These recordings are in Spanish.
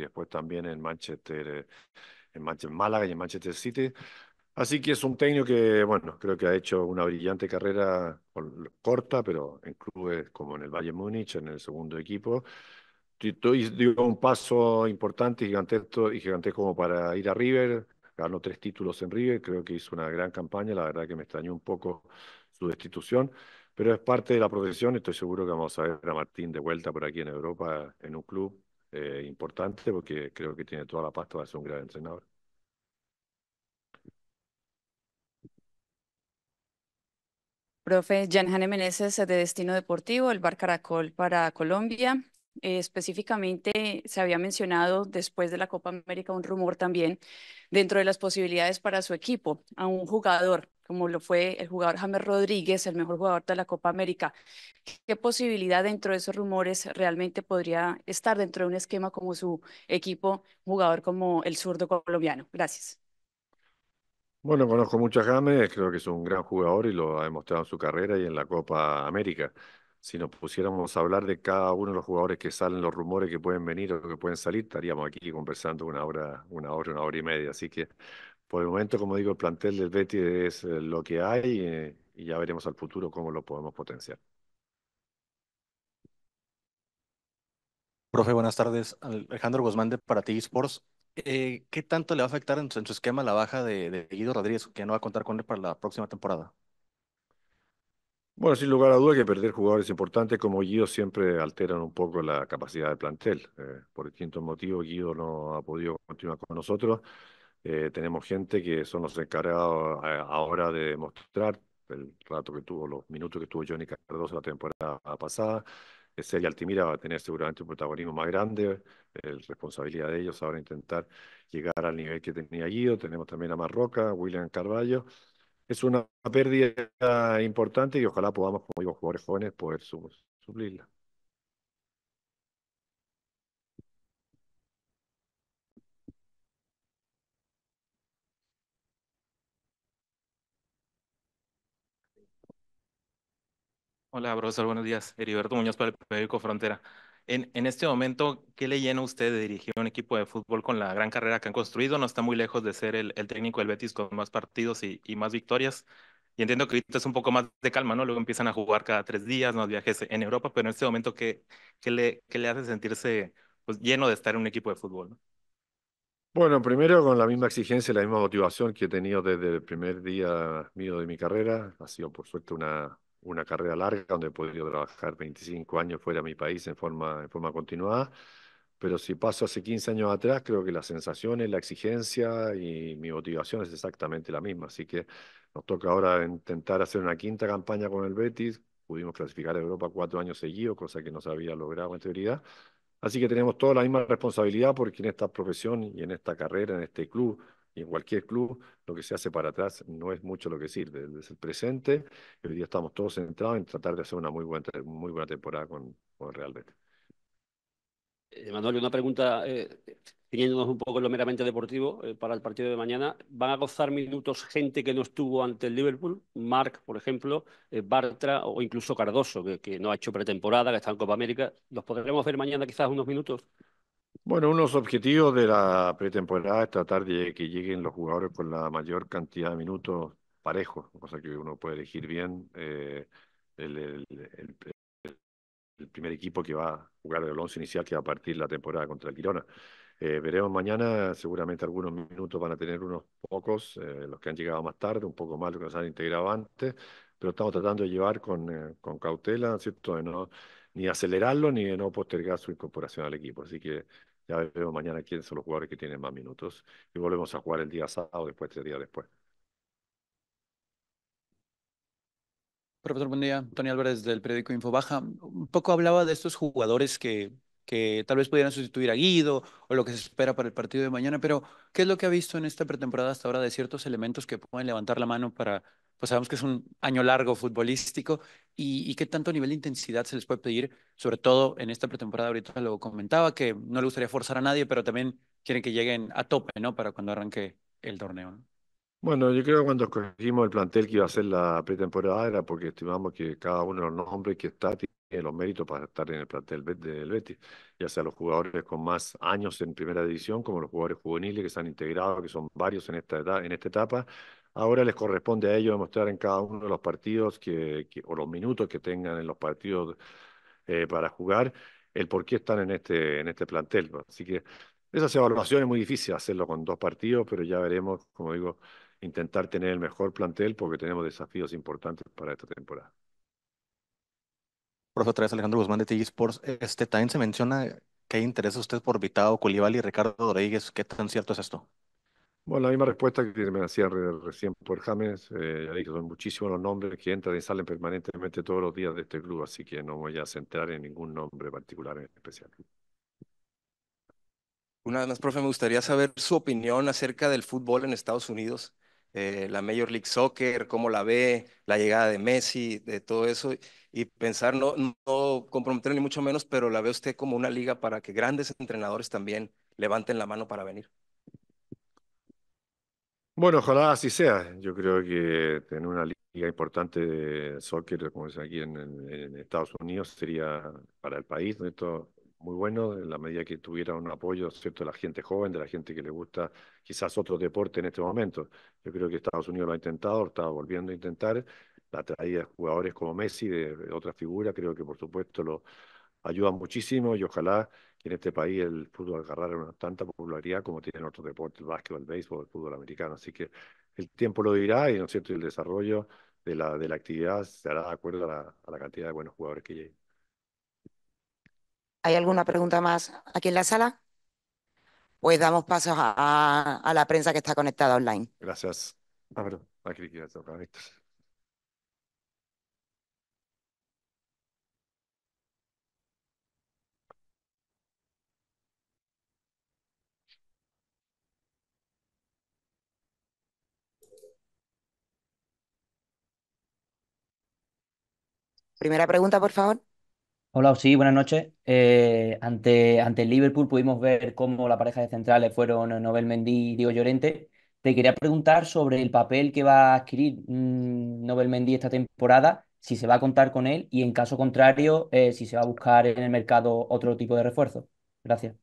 después también en Manchester, eh, en Manchester, Málaga y en Manchester City. Así que es un técnico que, bueno, creo que ha hecho una brillante carrera corta, pero en clubes como en el Bayern Múnich, en el segundo equipo. dio un paso importante y gigantesco, y gigantesco como para ir a River. Ganó tres títulos en River, creo que hizo una gran campaña. La verdad que me extrañó un poco su destitución pero es parte de la profesión. Estoy seguro que vamos a ver a Martín de vuelta por aquí en Europa, en un club eh, importante porque creo que tiene toda la pasta para ser un gran entrenador. Profe Janjane Meneses de Destino Deportivo, el Bar Caracol para Colombia. Eh, específicamente se había mencionado después de la Copa América un rumor también dentro de las posibilidades para su equipo a un jugador como lo fue el jugador James Rodríguez, el mejor jugador de la Copa América. ¿Qué posibilidad dentro de esos rumores realmente podría estar dentro de un esquema como su equipo, jugador como el zurdo colombiano? Gracias. Bueno, conozco mucho a James, creo que es un gran jugador y lo ha demostrado en su carrera y en la Copa América si nos pusiéramos a hablar de cada uno de los jugadores que salen, los rumores que pueden venir o que pueden salir, estaríamos aquí conversando una hora, una hora, una hora y media. Así que por el momento, como digo, el plantel del Betis es eh, lo que hay eh, y ya veremos al futuro cómo lo podemos potenciar. Profe, buenas tardes. Alejandro Guzmán de Para Sports. Eh, ¿Qué tanto le va a afectar en su, esquema la baja de, de Guido Rodríguez, que no va a contar con él para la próxima temporada? Bueno, sin lugar a duda que perder jugadores importantes como Guido siempre alteran un poco la capacidad del plantel. Eh, por distintos motivos, Guido no ha podido continuar con nosotros. Eh, tenemos gente que son los encargados eh, ahora de mostrar el rato que tuvo, los minutos que tuvo Johnny Cardoso la temporada pasada. Celia Altimira va a tener seguramente un protagonismo más grande, La responsabilidad de ellos ahora intentar llegar al nivel que tenía Guido. Tenemos también a Marroca, William Carballo, es una pérdida importante y ojalá podamos, como digo, jugadores jóvenes, poder suplirla. Hola, profesor, buenos días. Heriberto Muñoz para el periódico Frontera. En, este momento, ¿qué le llena a usted de dirigir un equipo de fútbol con la gran carrera que han construido? No está muy lejos de ser el, técnico del Betis con más partidos y, más victorias. Y entiendo que ahorita es un poco más de calma, ¿no? Luego empiezan a jugar cada tres días, más viajes en Europa, pero en este momento, ¿qué, le, hace sentirse pues, lleno de estar en un equipo de fútbol? Bueno, primero con la misma exigencia y la misma motivación que he tenido desde el primer día mío de mi carrera. Ha sido, por suerte, una, una carrera larga donde he podido trabajar 25 años fuera de mi país en forma, en forma continuada, pero si paso hace 15 años atrás, creo que las sensaciones, la exigencia y mi motivación es exactamente la misma. Así que nos toca ahora intentar hacer una quinta campaña con el Betis. Pudimos clasificar a Europa cuatro años seguidos, cosa que no se había logrado en teoría. Así que tenemos toda la misma responsabilidad porque en esta profesión y en esta carrera, en este club, y en cualquier club, lo que se hace para atrás no es mucho lo que sirve. Desde el presente, hoy día estamos todos centrados en tratar de hacer una muy buena, muy buena temporada con, con Real Betis. Eh, Manuel, una pregunta, eh, teniéndonos un poco en lo meramente deportivo eh, para el partido de mañana. ¿Van a gozar minutos gente que no estuvo ante el Liverpool? Mark, por ejemplo, Bartra o incluso Cardoso, que, que, no ha hecho pretemporada, que está en Copa América. ¿Los podremos ver mañana quizás unos minutos? Bueno, unos objetivos de la pretemporada es tratar de que lleguen los jugadores con la mayor cantidad de minutos parejos, cosa que uno puede elegir bien eh, el, primer equipo que va a jugar el once inicial que va a partir la temporada contra el Girona. Eh, veremos mañana, seguramente algunos minutos van a tener unos pocos, eh, los que han llegado más tarde, un poco más los que se han integrado antes, pero estamos tratando de llevar con, con cautela, ¿cierto? De no, ni acelerarlo ni de no postergar su incorporación al equipo. Así que ya veo mañana quiénes son los jugadores que tienen más minutos. Y volvemos a jugar el día sábado, después, tres días después. Profesor, buen día. Tony Álvarez del periódico Infobaja. Un poco hablaba de estos jugadores que, que tal vez pudieran sustituir a Guido o lo que se espera para el partido de mañana, pero ¿qué es lo que ha visto en esta pretemporada hasta ahora de ciertos elementos que pueden levantar la mano para pues sabemos que es un año largo futbolístico y, y, qué tanto nivel de intensidad se les puede pedir, sobre todo en esta pretemporada, ahorita lo comentaba, que no le gustaría forzar a nadie, pero también quieren que lleguen a tope, ¿no? Para cuando arranque el torneo. Bueno, yo creo que cuando escogimos el plantel que iba a ser la pretemporada era porque estimamos que cada uno de los nombres que está tiene los méritos para estar en el plantel del Betis, ya sea los jugadores con más años en primera división, como los jugadores juveniles que se han integrado, que son varios en esta, edad, en esta etapa, Ahora les corresponde a ellos demostrar en cada uno de los partidos que, o los minutos que tengan en los partidos eh, para jugar el por qué están en este, en este plantel. Así que esas evaluaciones es muy difícil hacerlo con dos partidos, pero ya veremos, como digo, intentar tener el mejor plantel porque tenemos desafíos importantes para esta temporada. Profesor, otra Alejandro Guzmán de TG Sports. Este, también se menciona que hay interés usted por Vitao, Culibal y Ricardo Rodríguez. ¿Qué tan cierto es esto? Bueno, la misma respuesta que me hacía recién por James, eh, ya son muchísimos los nombres que entran y salen permanentemente todos los días de este club, así que no voy a centrar en ningún nombre particular en especial. Una vez más, profe, me gustaría saber su opinión acerca del fútbol en Estados Unidos, eh, la Major League Soccer, cómo la ve, la llegada de Messi, de todo eso, y pensar, no, no comprometer ni mucho menos, pero la ve usted como una liga para que grandes entrenadores también levanten la mano para venir. Bueno, ojalá así sea. Yo creo que tener una liga importante de soccer, como es aquí en, Estados Unidos, sería para el país, ¿no? Esto muy bueno, en la medida que tuviera un apoyo, ¿cierto?, de la gente joven, de la gente que le gusta quizás otro deporte en este momento. Yo creo que Estados Unidos lo ha intentado, lo está volviendo a intentar. La traída de jugadores como Messi, de otras figuras, creo que por supuesto lo ayuda muchísimo y ojalá en este país el fútbol agarrar una tanta popularidad como tienen otros deportes, el básquetbol, el béisbol, el fútbol americano. Así que el tiempo lo dirá y, ¿no es cierto? el desarrollo de la, de la actividad se hará de acuerdo a la, cantidad de buenos jugadores que lleguen. ¿Hay alguna pregunta más aquí en la sala? Pues damos pasos a, la prensa que está conectada online. Gracias. Ah, perdón. Aquí, ah, Primera pregunta, por favor. Hola, sí, buenas noches. Eh, ante, ante el Liverpool pudimos ver cómo la pareja de centrales fueron Nobel Mendy y Diego Llorente. Te quería preguntar sobre el papel que va a adquirir mm, Nobel Mendy esta temporada, si se va a contar con él y en caso contrario, eh, si se va a buscar en el mercado otro tipo de refuerzo. Gracias.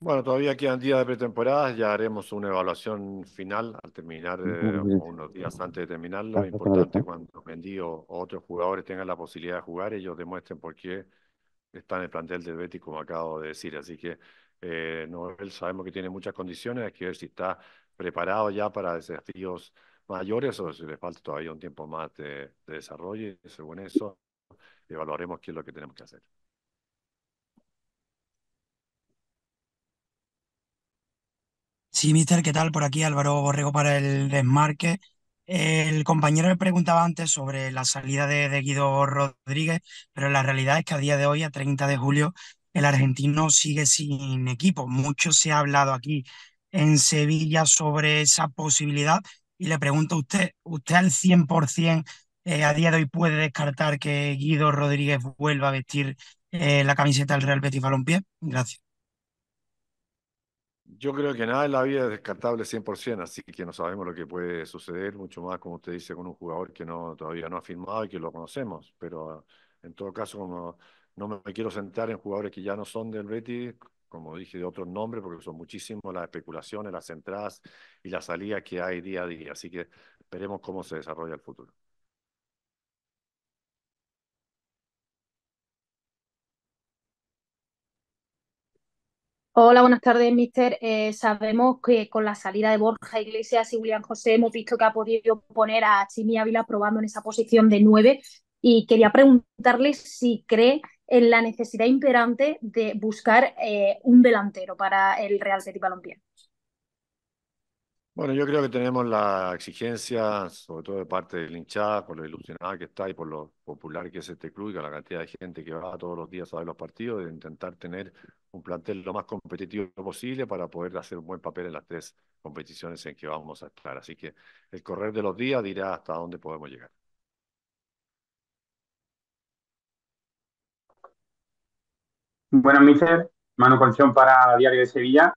Bueno, todavía quedan días de pretemporada, ya haremos una evaluación final al terminar, eh, unos días antes de terminarlo. Ah, es importante cuando Mendy o, otros jugadores tengan la posibilidad de jugar, ellos demuestren por qué están en el plantel del Betis, como acabo de decir. Así que eh, Noel sabemos que tiene muchas condiciones, hay que ver si está preparado ya para desafíos mayores o si le falta todavía un tiempo más de, de desarrollo. Y según eso, evaluaremos qué es lo que tenemos que hacer. Sí, mister, ¿qué tal? Por aquí Álvaro Borrego para el desmarque. El compañero me preguntaba antes sobre la salida de, Guido Rodríguez, pero la realidad es que a día de hoy, a 30 de julio, el argentino sigue sin equipo. Mucho se ha hablado aquí en Sevilla sobre esa posibilidad y le pregunto a usted, ¿usted al 100% eh, a día de hoy puede descartar que Guido Rodríguez vuelva a vestir eh, la camiseta del Real Betis Balompié? Gracias. Yo creo que nada en la vida es descartable 100%, así que no sabemos lo que puede suceder, mucho más, como usted dice, con un jugador que no, todavía no ha firmado y que lo conocemos. Pero en todo caso, no me quiero centrar en jugadores que ya no son del Betis, como dije, de otros nombres, porque son muchísimas las especulaciones, las entradas y las salidas que hay día a día. Así que esperemos cómo se desarrolla el futuro. Hola, buenas tardes, mister. Eh, sabemos que con la salida de Borja Iglesias y William José hemos visto que ha podido poner a Chimi Ávila probando en esa posición de nueve y quería preguntarle si cree en la necesidad imperante de buscar eh, un delantero para el Real Betis Balompié. Bueno, yo creo que tenemos la exigencia, sobre todo de parte del hinchada, por lo ilusionada que está y por lo popular que es este club y con la cantidad de gente que va todos los días a ver los partidos, de intentar tener un plantel lo más competitivo posible para poder hacer un buen papel en las tres competiciones en que vamos a estar. Así que el correr de los días dirá hasta dónde podemos llegar. Buenas, Mister. Manu Colchón para Diario de Sevilla.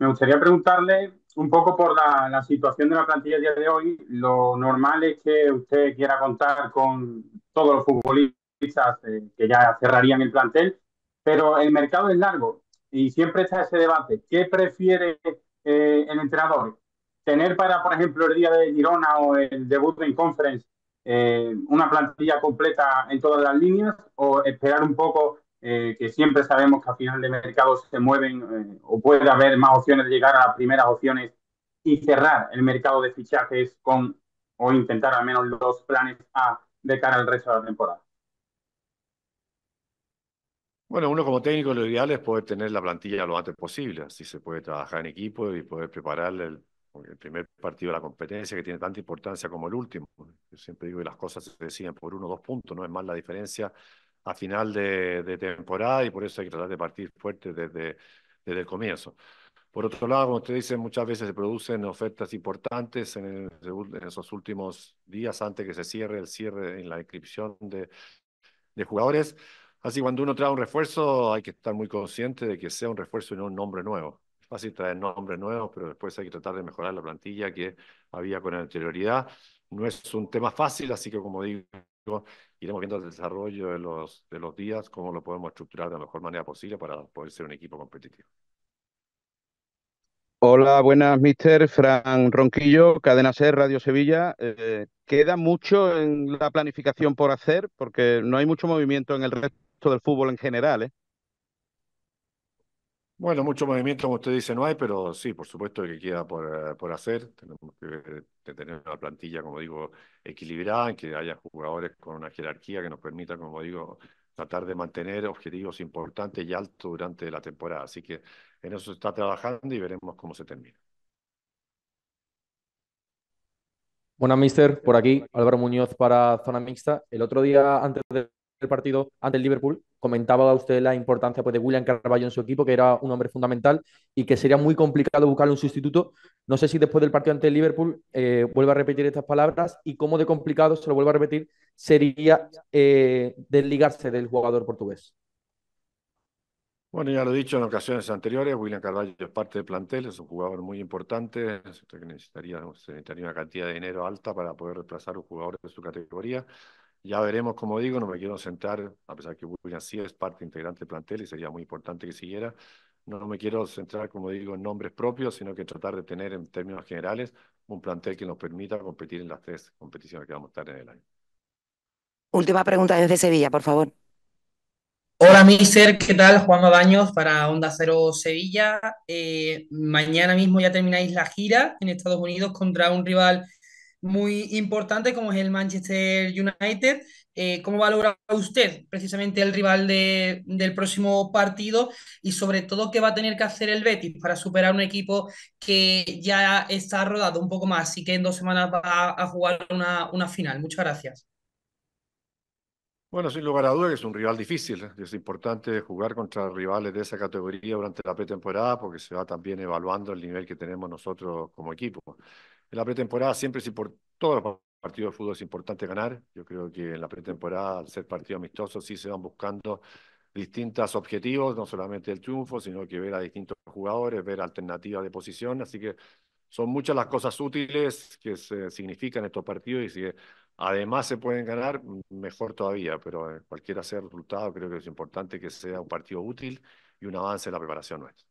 Me gustaría preguntarle un poco por la, situación de la plantilla día de hoy, lo normal es que usted quiera contar con todos los futbolistas eh, que ya cerrarían el plantel, pero el mercado es largo y siempre está ese debate. ¿Qué prefiere eh, el entrenador? ¿Tener para, por ejemplo, el día de Girona o el debut en Conference eh, una plantilla completa en todas las líneas o esperar un poco eh, que siempre sabemos que al final de mercado se mueven eh, o puede haber más opciones de llegar a las primeras opciones y cerrar el mercado de fichajes con o intentar al menos los planes A de cara al resto de la temporada. Bueno, uno como técnico lo ideal es poder tener la plantilla lo antes posible, así se puede trabajar en equipo y poder preparar el, primer partido de la competencia que tiene tanta importancia como el último. Yo siempre digo que las cosas se deciden por uno o dos puntos, no es más la diferencia final de, temporada y por eso hay que tratar de partir fuerte desde, desde el comienzo. Por otro lado, como usted dice, muchas veces se producen ofertas importantes en, en esos últimos días antes que se cierre el cierre en la inscripción de, de jugadores. Así cuando uno trae un refuerzo hay que estar muy consciente de que sea un refuerzo y no un nombre nuevo. Es fácil traer nombres nuevos, pero después hay que tratar de mejorar la plantilla que había con anterioridad. No es un tema fácil, así que como digo, iremos viendo el desarrollo de los, de los días, cómo lo podemos estructurar de la mejor manera posible para poder ser un equipo competitivo. Hola, buenas, mister. Fran Ronquillo, Cadena Ser, Radio Sevilla. Eh, queda mucho en la planificación por hacer, porque no hay mucho movimiento en el resto del fútbol en general. ¿eh? Bueno, mucho movimiento, como usted dice, no hay, pero sí, por supuesto que queda por, eh, hacer. Tenemos que, eh, tener una plantilla, como digo, equilibrada, en que haya jugadores con una jerarquía que nos permita, como digo, tratar de mantener objetivos importantes y altos durante la temporada. Así que en eso se está trabajando y veremos cómo se termina. Buenas, mister. Por aquí, Álvaro Muñoz para Zona Mixta. El otro día, antes del partido, ante el Liverpool, comentaba usted la importancia pues, de William Carvalho en su equipo, que era un hombre fundamental y que sería muy complicado buscarle un sustituto. No sé si después del partido ante el Liverpool eh, a repetir estas palabras y cómo de complicado, se lo vuelvo a repetir, sería eh, desligarse del jugador portugués. Bueno, ya lo he dicho en ocasiones anteriores, William Carvalho es parte del plantel, es un jugador muy importante, necesitaría, necesitaría una cantidad de dinero alta para poder reemplazar a un jugador de su categoría. Ya veremos, como digo, no me quiero centrar, a pesar que William sí es parte integrante del plantel y sería muy importante que siguiera, no me quiero centrar, como digo, en nombres propios, sino que tratar de tener en términos generales un plantel que nos permita competir en las tres competiciones que vamos a estar en el año. Última pregunta desde Sevilla, por favor. Hola, Míser, ¿qué tal? Juan Daños para Onda Cero Sevilla. Eh, mañana mismo ya termináis la gira en Estados Unidos contra un rival muy importante como es el Manchester United. Eh, ¿Cómo valora usted precisamente el rival del próximo partido y sobre todo qué va a tener que hacer el Betis para superar un equipo que ya está rodado un poco más y que en dos semanas va a jugar una, una final? Muchas gracias. Bueno, sin lugar a dudas es un rival difícil. ¿eh? Es importante jugar contra rivales de esa categoría durante la pretemporada porque se va también evaluando el nivel que tenemos nosotros como equipo. En la pretemporada siempre es importante, todos los partidos de fútbol es importante ganar. Yo creo que en la pretemporada, al ser partido amistoso, sí se van buscando distintos objetivos, no solamente el triunfo, sino que ver a distintos jugadores, ver alternativas de posición. Así que son muchas las cosas útiles que se significan estos partidos y si además se pueden ganar, mejor todavía. Pero cualquiera sea el resultado, creo que es importante que sea un partido útil y un avance en la preparación nuestra.